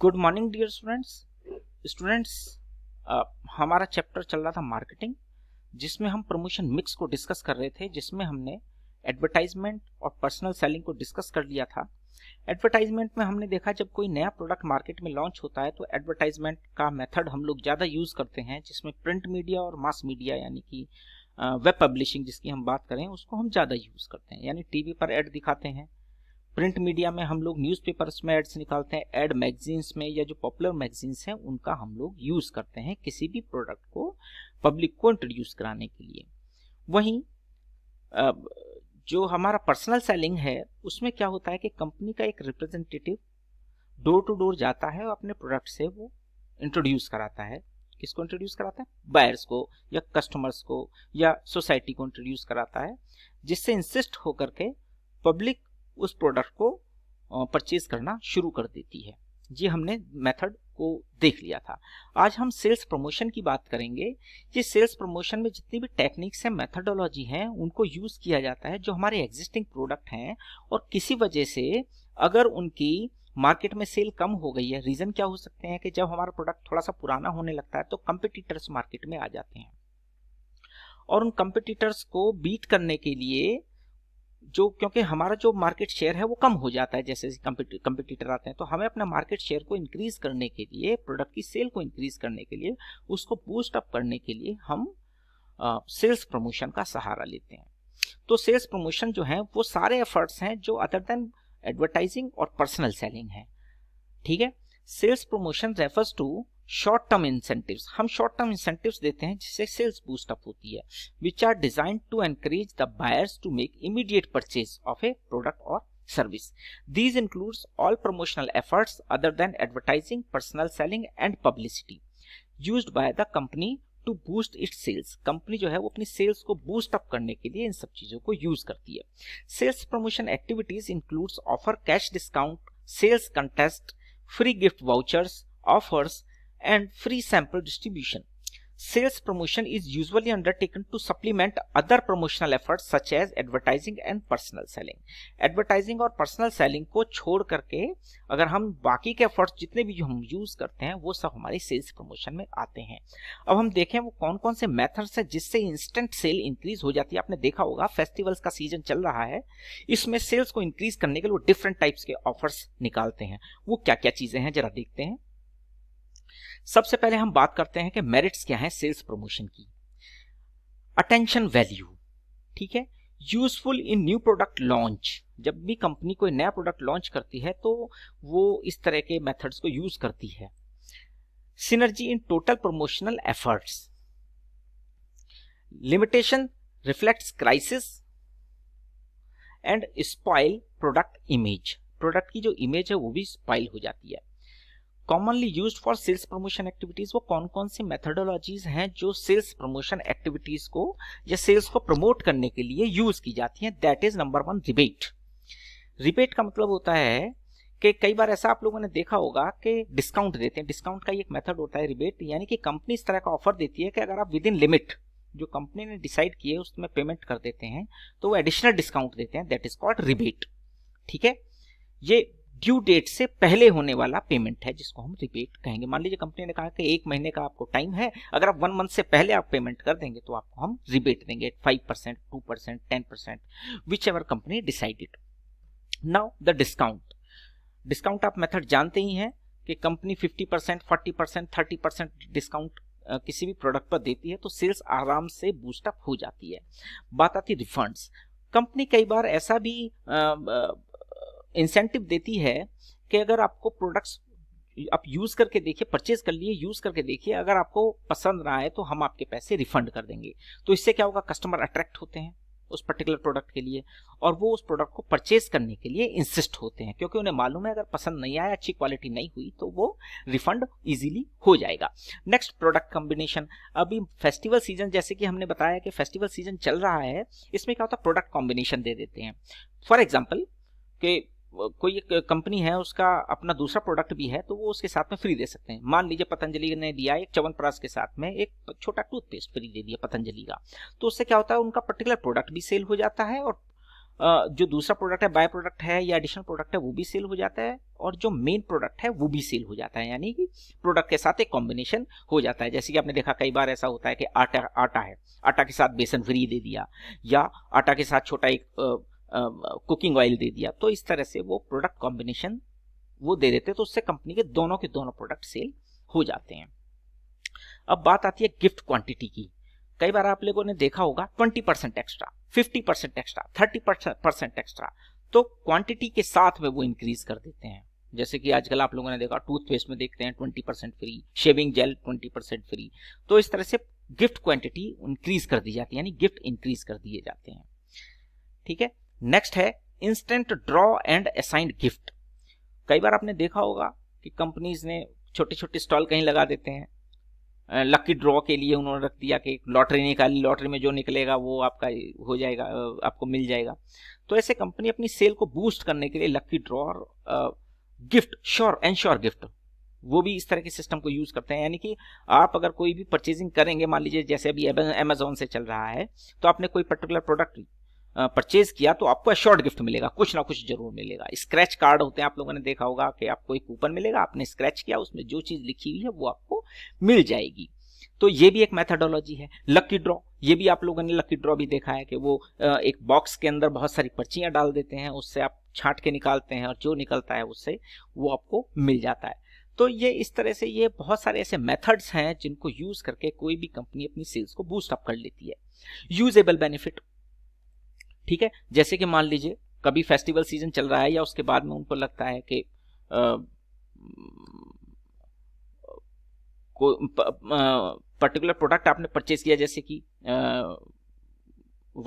Good morning dear students students हमारा chapter चल रहा था मार्केटिंग जिसमें हम प्रमोशन मिक्स को डिस्कस कर रहे थे जिसमें हमने एडवर्टाइजमेंट और पर्सनल सेलिंग को डिस्कस कर लिया था एडवर्टाइजमेंट में हमने देखा जब कोई नया प्रोडक्ट मार्केट में लॉन्च होता है तो एडवर्टाइजमेंट का मेथड हम लोग ज़्यादा यूज़ करते हैं जिसमें प्रिंट मीडिया और मास मीडिया यानी कि वेब uh, पब्लिशिंग जिसकी हम बात करें उसको हम ज़्यादा यूज़ करते हैं यानी टी पर एड दिखाते हैं प्रिंट मीडिया में हम लोग न्यूज़पेपर्स में एड्स निकालते हैं एड मैगजीन्स में या जो पॉपुलर मैगजीन्स हैं उनका हम लोग यूज़ करते हैं किसी भी प्रोडक्ट को पब्लिक को इंट्रोड्यूस कराने के लिए वहीं जो हमारा पर्सनल सेलिंग है उसमें क्या होता है कि कंपनी का एक रिप्रेजेंटेटिव डोर टू डोर जाता है और अपने प्रोडक्ट से वो इंट्रोड्यूस कराता है किसको इंट्रोड्यूस कराता है बायर्स को या कस्टमर्स को या सोसाइटी को इंट्रोड्यूस कराता है जिससे इंसिस्ट होकर के पब्लिक उस प्रोडक्ट को परचेज करना शुरू कर देती है ये हमने मेथड को देख लिया था आज हम सेल्स प्रमोशन की बात करेंगे ये सेल्स प्रमोशन में जितनी भी टेक्निक्स हैं मेथडोलॉजी हैं उनको यूज़ किया जाता है जो हमारे एग्जिस्टिंग प्रोडक्ट हैं और किसी वजह से अगर उनकी मार्केट में सेल कम हो गई है रीज़न क्या हो सकते हैं कि जब हमारा प्रोडक्ट थोड़ा सा पुराना होने लगता है तो कंपिटिटर्स मार्केट में आ जाते हैं और उन कंपिटिटर्स को बीट करने के लिए जो क्योंकि हमारा जो मार्केट शेयर है वो कम हो जाता है जैसे कंपिटिटर आते हैं तो हमें अपना मार्केट शेयर को इंक्रीज करने के लिए प्रोडक्ट की सेल को इंक्रीज करने के लिए उसको बूस्ट अप करने के लिए हम सेल्स uh, प्रमोशन का सहारा लेते हैं तो सेल्स प्रमोशन जो है वो सारे एफर्ट्स हैं जो अदर देन एडवर्टाइजिंग और पर्सनल सेलिंग है ठीक है sales promotion refers to short term incentive हम शॉर्ट टर्म इंसेंटिव देते हैं जिससे सेल्स बूस्टअप होती है which are design to encourage the buyers to make immediate purchase of a product और service these includes all promotional efforts other than advertising personal selling and publicity use by the company to boost it sales company जो है वो अपनी sales को boost up करने के लिए इन सब चीजों को यूज करती है sales promotion activities includes offer cash discount sales contest free gift vouchers offers and free sample distribution. Sales promotion is usually undertaken to supplement other promotional efforts such as advertising and personal selling. Advertising और personal selling को छोड़ करके अगर हम बाकी के efforts जितने भी जो हम use करते हैं वो सब हमारी sales promotion में आते हैं अब हम देखें वो कौन कौन से methods हैं जिससे instant sale increase हो जाती है आपने देखा होगा festivals का season चल रहा है इसमें sales को increase करने के लिए वो different types के offers निकालते हैं वो क्या क्या चीज़ें हैं जरा देखते हैं सबसे पहले हम बात करते हैं कि मेरिट्स क्या है सेल्स प्रमोशन की अटेंशन वैल्यू ठीक है useful in new product launch जब भी कंपनी कोई नया प्रोडक्ट लॉन्च करती है तो वो इस तरह के मेथड्स को यूज करती है synergy in total promotional efforts limitation reflects crisis and spoil product image product की जो इमेज है वो भी स्पाइल हो जाती है commonly use for sales promotion activities वो कौन कौन सी मेथडोलॉजीज हैं जो सेल्स प्रमोशन एक्टिविटीज को या सेल्स को प्रमोट करने के लिए यूज की जाती हैं that is number one rebate rebate का मतलब होता है कि कई बार ऐसा आप लोगों ने देखा होगा कि डिस्काउंट देते हैं डिस्काउंट का एक मेथड होता है रिबेट यानी कि कंपनी इस तरह का ऑफर देती है कि अगर आप विद इन लिमिट जो कंपनी ने डिसाइड किए उसमें पेमेंट कर देते हैं तो वो एडिशनल डिस्काउंट देते हैं दैट इज कॉल्ड रिबेट ठीक है ये ड्यू डेट से पहले होने वाला पेमेंट है जिसको हम रिपेट कहेंगे मान लीजिए कंपनी ने कहा कि एक महीने का आपको टाइम है अगर आप वन मंथ से पहले आप पेमेंट कर देंगे तो आपको हम रिबेट देंगे five percent two percent ten percent whichever company decided now the discount discount आप मेथड जानते ही हैं कि company 50 percent forty percent thirty percent discount किसी भी प्रोडक्ट पर देती है तो सेल्स आराम से बूस्टअप हो जाती है बात आती रिफंड्स कंपनी कई बार ऐसा भी आ, आ, इंसेंटिव देती है कि अगर आपको प्रोडक्ट्स आप यूज़ करके देखिए परचेज कर लिए यूज़ करके देखिए अगर आपको पसंद ना आए तो हम आपके पैसे रिफंड कर देंगे तो इससे क्या होगा कस्टमर अट्रैक्ट होते हैं उस पर्टिकुलर प्रोडक्ट के लिए और वो उस प्रोडक्ट को परचेज करने के लिए इंसिस्ट होते हैं क्योंकि उन्हें मालूम है अगर पसंद नहीं आया अच्छी क्वालिटी नहीं हुई तो वो रिफंड इजीली हो जाएगा नेक्स्ट प्रोडक्ट कॉम्बिनेशन अभी फेस्टिवल सीजन जैसे कि हमने बताया कि फेस्टिवल सीजन चल रहा है इसमें क्या होता है प्रोडक्ट कॉम्बिनेशन दे देते हैं फॉर एग्जाम्पल कि कोई एक कंपनी है उसका अपना दूसरा प्रोडक्ट भी है तो वो उसके साथ में फ्री दे सकते हैं मान लीजिए पतंजलि ने दिया एक च्यवनप्राश के साथ में एक छोटा टूथपेस्ट फ्री दे दिया पतंजलि का तो उससे क्या होता है उनका पर्टिकुलर प्रोडक्ट भी सेल हो जाता है और जो दूसरा प्रोडक्ट है बाय प्रोडक्ट है या एडिशनल प्रोडक्ट है वो भी सेल हो जाता है और जो मेन प्रोडक्ट है वो भी सेल हो जाता है यानी कि प्रोडक्ट के साथ एक कॉम्बिनेशन हो जाता है जैसे कि आपने देखा कई बार ऐसा होता है कि आटा आटा है आटा के साथ बेसन फ्री दे दिया या आटा के साथ छोटा एक कुकिंग ऑयल दे दिया तो इस तरह से वो प्रोडक्ट कॉम्बिनेशन वो दे देते तो उससे कंपनी के दोनों के दोनों प्रोडक्ट सेल हो जाते हैं अब बात आती है गिफ्ट क्वांटिटी की कई बार आप लोगों ने देखा होगा twenty percent extra fifty percent extra thirty percent extra तो क्वांटिटी के साथ में वो इंक्रीज कर देते हैं जैसे कि आजकल आप लोगों ने देखा टूथपेस्ट में देखते हैं twenty percent free shaving gel twenty percent free तो इस तरह से गिफ्ट क्वांटिटी इंक्रीज कर दी जाती है यानी गिफ्ट इंक्रीज कर दिए जाते हैं ठीक है नेक्स्ट है instant draw and assigned gift कई बार आपने देखा होगा कि कंपनीज ने छोटे छोटे स्टॉल कहीं लगा देते हैं लकी ड्रॉ के लिए उन्होंने रख दिया कि लॉटरी निकाली लॉटरी में जो निकलेगा वो आपका हो जाएगा आपको मिल जाएगा तो ऐसे कंपनी अपनी सेल को बूस्ट करने के लिए लकी ड्रॉ और gift sure and sure gift वो भी इस तरह के सिस्टम को यूज़ करते हैं यानी कि आप अगर कोई भी परचेजिंग करेंगे मान लीजिए जैसे अभी अमेजोन से चल रहा है तो आपने कोई पर्टिकुलर प्रोडक्ट परचेज किया तो आपको शॉर्ट गिफ्ट मिलेगा कुछ ना कुछ जरूर मिलेगा स्क्रैच कार्ड होते हैं आप लोगों ने देखा होगा कि आपको एक कूपन मिलेगा आपने स्क्रैच किया उसमें जो चीज़ लिखी हुई है वो आपको मिल जाएगी तो ये भी एक मैथडोलॉजी है लकी ड्रॉ ये भी आप लोगों ने लकी ड्रॉ भी देखा है कि वो एक बॉक्स के अंदर बहुत सारी पर्चियां डाल देते हैं उससे आप छाट के निकालते हैं और जो निकलता है उससे वो आपको मिल जाता है तो ये इस तरह से ये बहुत सारे ऐसे मेथड्स हैं जिनको यूज करके कोई भी कंपनी अपनी सेल्स को बूस्टअप कर लेती है यूजेबल बेनिफिट ठीक है जैसे कि मान लीजिए कभी फेस्टिवल सीजन चल रहा है या उसके बाद में उनको लगता है कि पर्टिकुलर प्रोडक्ट आपने परचेज किया जैसे कि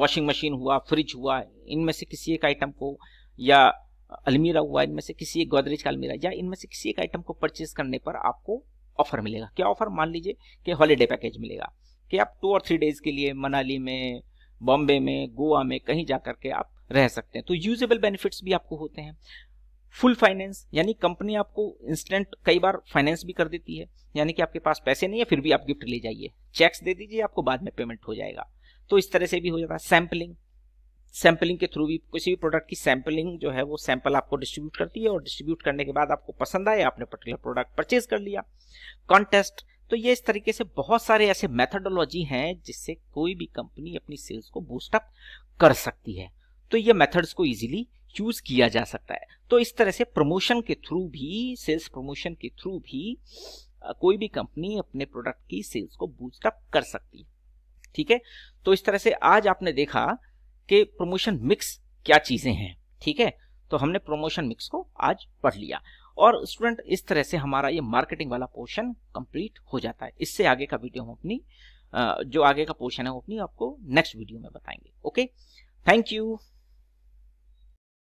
वॉशिंग मशीन हुआ फ्रिज हुआ इनमें से किसी एक आइटम को या अलमीरा हुआ इनमें से किसी एक गोदरेज का अलमीरा या इनमें से किसी एक आइटम को परचेज करने पर आपको ऑफर मिलेगा क्या ऑफर मान लीजिए कि हॉलीडे पैकेज मिलेगा कि आप टू और थ्री डेज के लिए मनाली में बॉम्बे में गोवा में कहीं जा करके आप रह सकते हैं तो यूजेबल बेनिफिट्स भी आपको होते हैं फुल फाइनेंस यानी कंपनी आपको इंस्टेंट कई बार फाइनेंस भी कर देती है यानी कि आपके पास पैसे नहीं है फिर भी आप गिफ्ट ले जाइए चेक्स दे दीजिए आपको बाद में पेमेंट हो जाएगा तो इस तरह से भी हो जाता है सैम्पलिंग सैम्पलिंग के थ्रू भी किसी भी प्रोडक्ट की सैम्पलिंग जो है वो सैंपल आपको डिस्ट्रीब्यूट करती है और डिस्ट्रीब्यूट करने के बाद आपको पसंद आया आपने पर्टिकुलर प्रोडक्ट परचेज कर लिया कॉन्टेस्ट तो ये इस तरीके से बहुत सारे ऐसे मेथडोलॉजी हैं जिससे कोई भी कंपनी अपनी सेल्स को बूस्टअप कर सकती है तो ये मेथड्स को इजीली यूज किया जा सकता है तो इस तरह से प्रमोशन के थ्रू भी सेल्स प्रमोशन के थ्रू भी कोई भी कंपनी अपने प्रोडक्ट की सेल्स को बूस्टअप कर सकती है ठीक है तो इस तरह से आज आपने देखा कि प्रमोशन मिक्स क्या चीजें हैं ठीक है तो हमने प्रमोशन मिक्स को आज पढ़ लिया और स्टूडेंट इस तरह से हमारा ये मार्केटिंग वाला पोर्शन कंप्लीट हो जाता है इससे आगे का वीडियो हम अपनी जो आगे का पोर्शन है वो अपनी आपको नेक्स्ट वीडियो में बताएंगे ओके थैंक यू